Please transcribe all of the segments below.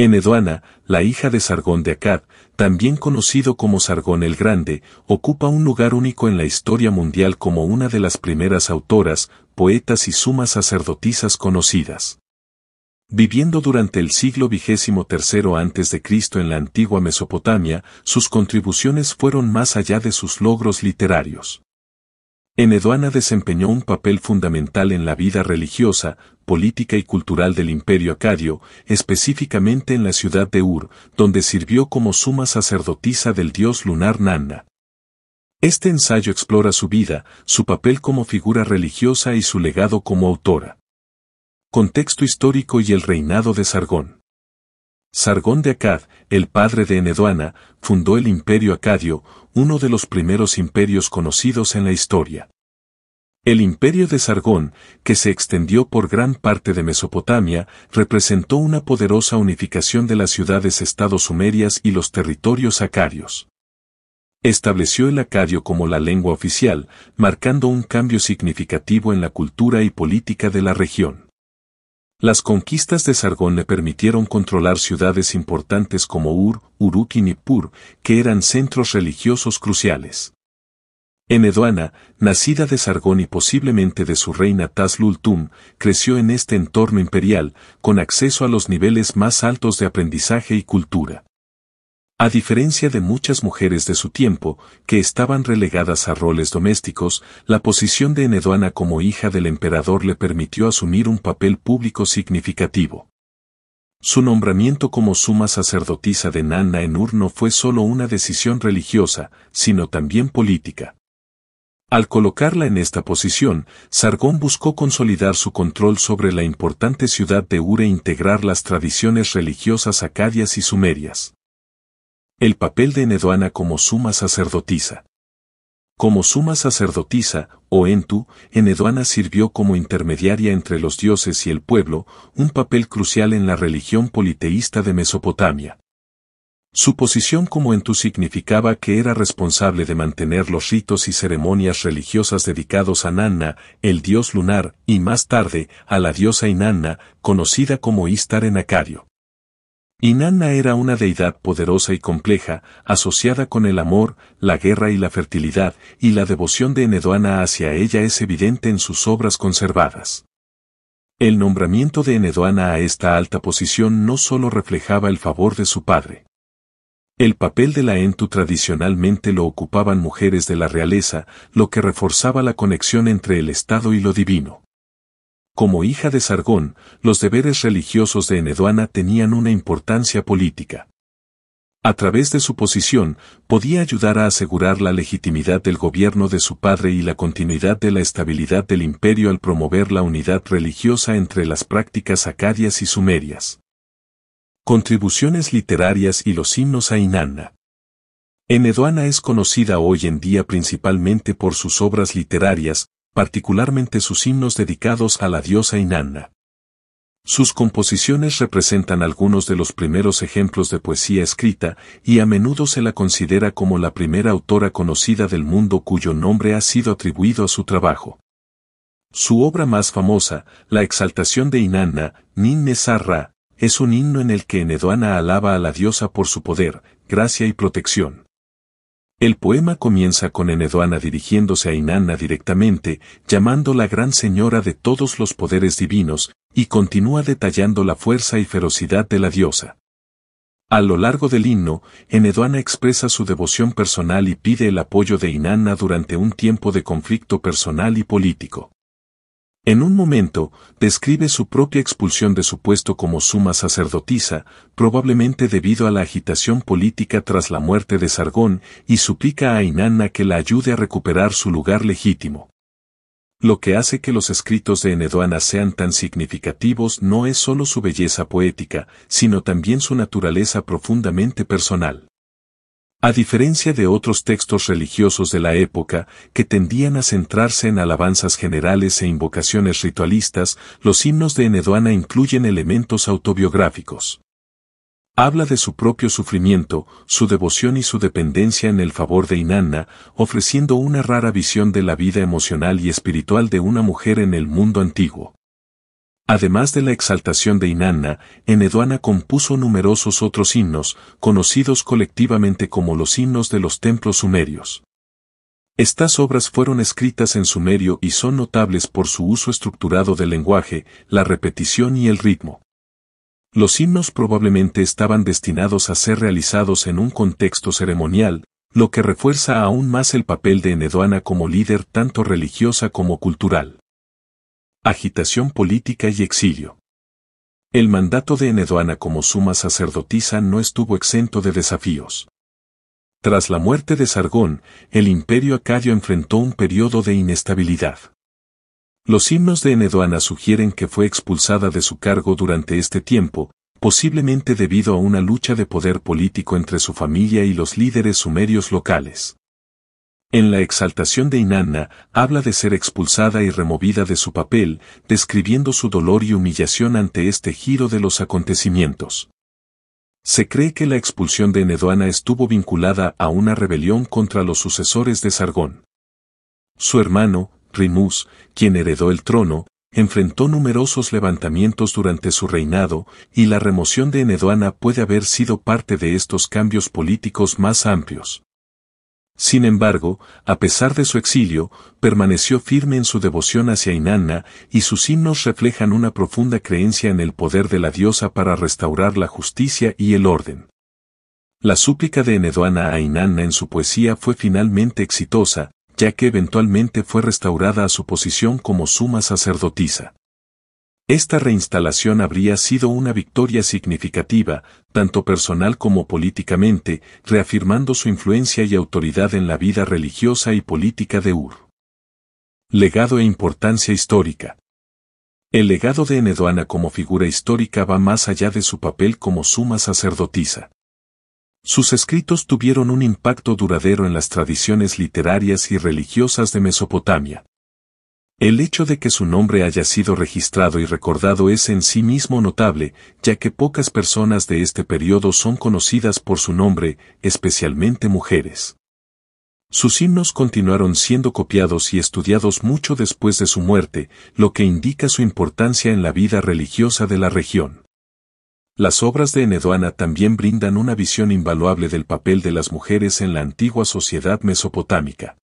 En Eduana, la hija de Sargón de Akkad, también conocido como Sargón el Grande, ocupa un lugar único en la historia mundial como una de las primeras autoras, poetas y sumas sacerdotisas conocidas. Viviendo durante el siglo XXIII a.C. en la antigua Mesopotamia, sus contribuciones fueron más allá de sus logros literarios. En Eduana desempeñó un papel fundamental en la vida religiosa, política y cultural del imperio acadio, específicamente en la ciudad de Ur, donde sirvió como suma sacerdotisa del dios lunar Nanna. Este ensayo explora su vida, su papel como figura religiosa y su legado como autora. Contexto histórico y el reinado de Sargón. Sargón de Acad, el padre de Eneduana, fundó el imperio acadio, uno de los primeros imperios conocidos en la historia. El imperio de Sargón, que se extendió por gran parte de Mesopotamia, representó una poderosa unificación de las ciudades-estados sumerias y los territorios acarios. Estableció el acadio como la lengua oficial, marcando un cambio significativo en la cultura y política de la región. Las conquistas de Sargón le permitieron controlar ciudades importantes como Ur, Uruk y Nippur, que eran centros religiosos cruciales. En Eduana, nacida de Sargón y posiblemente de su reina Taslultum, creció en este entorno imperial, con acceso a los niveles más altos de aprendizaje y cultura. A diferencia de muchas mujeres de su tiempo, que estaban relegadas a roles domésticos, la posición de Eneduana como hija del emperador le permitió asumir un papel público significativo. Su nombramiento como suma sacerdotisa de Nanna en Ur no fue solo una decisión religiosa, sino también política. Al colocarla en esta posición, Sargón buscó consolidar su control sobre la importante ciudad de Ur e integrar las tradiciones religiosas acadias y sumerias. El papel de Nedoana como suma sacerdotisa. Como suma sacerdotisa, o Entu, Neduana sirvió como intermediaria entre los dioses y el pueblo, un papel crucial en la religión politeísta de Mesopotamia. Su posición como Entu significaba que era responsable de mantener los ritos y ceremonias religiosas dedicados a Nanna, el dios lunar, y más tarde, a la diosa Inanna, conocida como Istar en acario. Inanna era una deidad poderosa y compleja, asociada con el amor, la guerra y la fertilidad, y la devoción de Enedoana hacia ella es evidente en sus obras conservadas. El nombramiento de Eneduana a esta alta posición no solo reflejaba el favor de su padre. El papel de la Entu tradicionalmente lo ocupaban mujeres de la realeza, lo que reforzaba la conexión entre el Estado y lo divino. Como hija de Sargón, los deberes religiosos de Eneduana tenían una importancia política. A través de su posición, podía ayudar a asegurar la legitimidad del gobierno de su padre y la continuidad de la estabilidad del imperio al promover la unidad religiosa entre las prácticas acadias y sumerias. Contribuciones literarias y los himnos a Inanna. Eneduana es conocida hoy en día principalmente por sus obras literarias, particularmente sus himnos dedicados a la diosa Inanna. Sus composiciones representan algunos de los primeros ejemplos de poesía escrita y a menudo se la considera como la primera autora conocida del mundo cuyo nombre ha sido atribuido a su trabajo. Su obra más famosa, La exaltación de Inanna, Ninne Sarra, es un himno en el que Eneduana alaba a la diosa por su poder, gracia y protección. El poema comienza con Enedoana dirigiéndose a Inanna directamente, llamando la gran señora de todos los poderes divinos, y continúa detallando la fuerza y ferocidad de la diosa. A lo largo del himno, Enedoana expresa su devoción personal y pide el apoyo de Inanna durante un tiempo de conflicto personal y político. En un momento, describe su propia expulsión de su puesto como suma sacerdotisa, probablemente debido a la agitación política tras la muerte de Sargón, y suplica a Inanna que la ayude a recuperar su lugar legítimo. Lo que hace que los escritos de Enedoana sean tan significativos no es solo su belleza poética, sino también su naturaleza profundamente personal. A diferencia de otros textos religiosos de la época, que tendían a centrarse en alabanzas generales e invocaciones ritualistas, los himnos de Eneduana incluyen elementos autobiográficos. Habla de su propio sufrimiento, su devoción y su dependencia en el favor de Inanna, ofreciendo una rara visión de la vida emocional y espiritual de una mujer en el mundo antiguo. Además de la exaltación de Inanna, Eneduana compuso numerosos otros himnos, conocidos colectivamente como los himnos de los templos sumerios. Estas obras fueron escritas en sumerio y son notables por su uso estructurado del lenguaje, la repetición y el ritmo. Los himnos probablemente estaban destinados a ser realizados en un contexto ceremonial, lo que refuerza aún más el papel de Eneduana como líder tanto religiosa como cultural agitación política y exilio. El mandato de Enedoana como suma sacerdotisa no estuvo exento de desafíos. Tras la muerte de Sargón, el imperio acadio enfrentó un periodo de inestabilidad. Los himnos de Enedoana sugieren que fue expulsada de su cargo durante este tiempo, posiblemente debido a una lucha de poder político entre su familia y los líderes sumerios locales. En la exaltación de Inanna, habla de ser expulsada y removida de su papel, describiendo su dolor y humillación ante este giro de los acontecimientos. Se cree que la expulsión de eneduana estuvo vinculada a una rebelión contra los sucesores de Sargón. Su hermano, Rimus, quien heredó el trono, enfrentó numerosos levantamientos durante su reinado, y la remoción de Enedoana puede haber sido parte de estos cambios políticos más amplios. Sin embargo, a pesar de su exilio, permaneció firme en su devoción hacia Inanna, y sus himnos reflejan una profunda creencia en el poder de la diosa para restaurar la justicia y el orden. La súplica de Enedoana a Inanna en su poesía fue finalmente exitosa, ya que eventualmente fue restaurada a su posición como suma sacerdotisa. Esta reinstalación habría sido una victoria significativa, tanto personal como políticamente, reafirmando su influencia y autoridad en la vida religiosa y política de Ur. Legado e importancia histórica. El legado de Enedoana como figura histórica va más allá de su papel como suma sacerdotisa. Sus escritos tuvieron un impacto duradero en las tradiciones literarias y religiosas de Mesopotamia. El hecho de que su nombre haya sido registrado y recordado es en sí mismo notable, ya que pocas personas de este periodo son conocidas por su nombre, especialmente mujeres. Sus himnos continuaron siendo copiados y estudiados mucho después de su muerte, lo que indica su importancia en la vida religiosa de la región. Las obras de Enedoana también brindan una visión invaluable del papel de las mujeres en la antigua sociedad mesopotámica.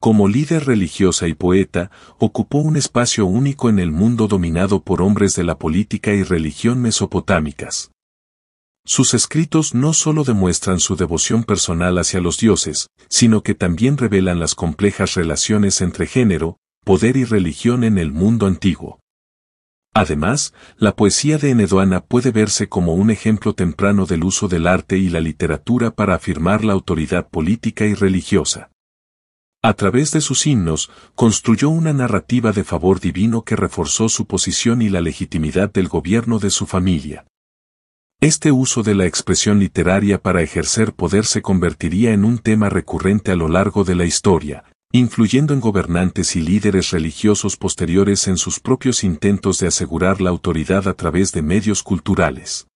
Como líder religiosa y poeta, ocupó un espacio único en el mundo dominado por hombres de la política y religión mesopotámicas. Sus escritos no solo demuestran su devoción personal hacia los dioses, sino que también revelan las complejas relaciones entre género, poder y religión en el mundo antiguo. Además, la poesía de Enedoana puede verse como un ejemplo temprano del uso del arte y la literatura para afirmar la autoridad política y religiosa. A través de sus himnos, construyó una narrativa de favor divino que reforzó su posición y la legitimidad del gobierno de su familia. Este uso de la expresión literaria para ejercer poder se convertiría en un tema recurrente a lo largo de la historia, influyendo en gobernantes y líderes religiosos posteriores en sus propios intentos de asegurar la autoridad a través de medios culturales.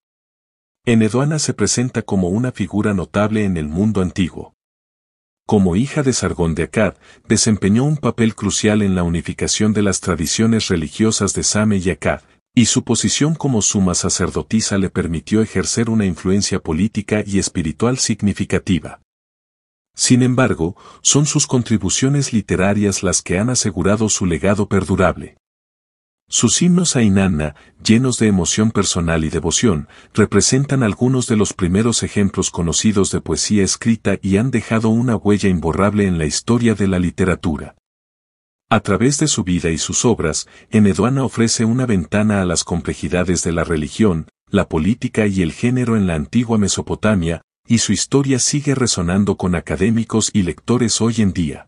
En Eduana se presenta como una figura notable en el mundo antiguo como hija de Sargón de Akkad, desempeñó un papel crucial en la unificación de las tradiciones religiosas de Same y Akkad, y su posición como suma sacerdotisa le permitió ejercer una influencia política y espiritual significativa. Sin embargo, son sus contribuciones literarias las que han asegurado su legado perdurable. Sus himnos a Inanna, llenos de emoción personal y devoción, representan algunos de los primeros ejemplos conocidos de poesía escrita y han dejado una huella imborrable en la historia de la literatura. A través de su vida y sus obras, Eneduana ofrece una ventana a las complejidades de la religión, la política y el género en la antigua Mesopotamia, y su historia sigue resonando con académicos y lectores hoy en día.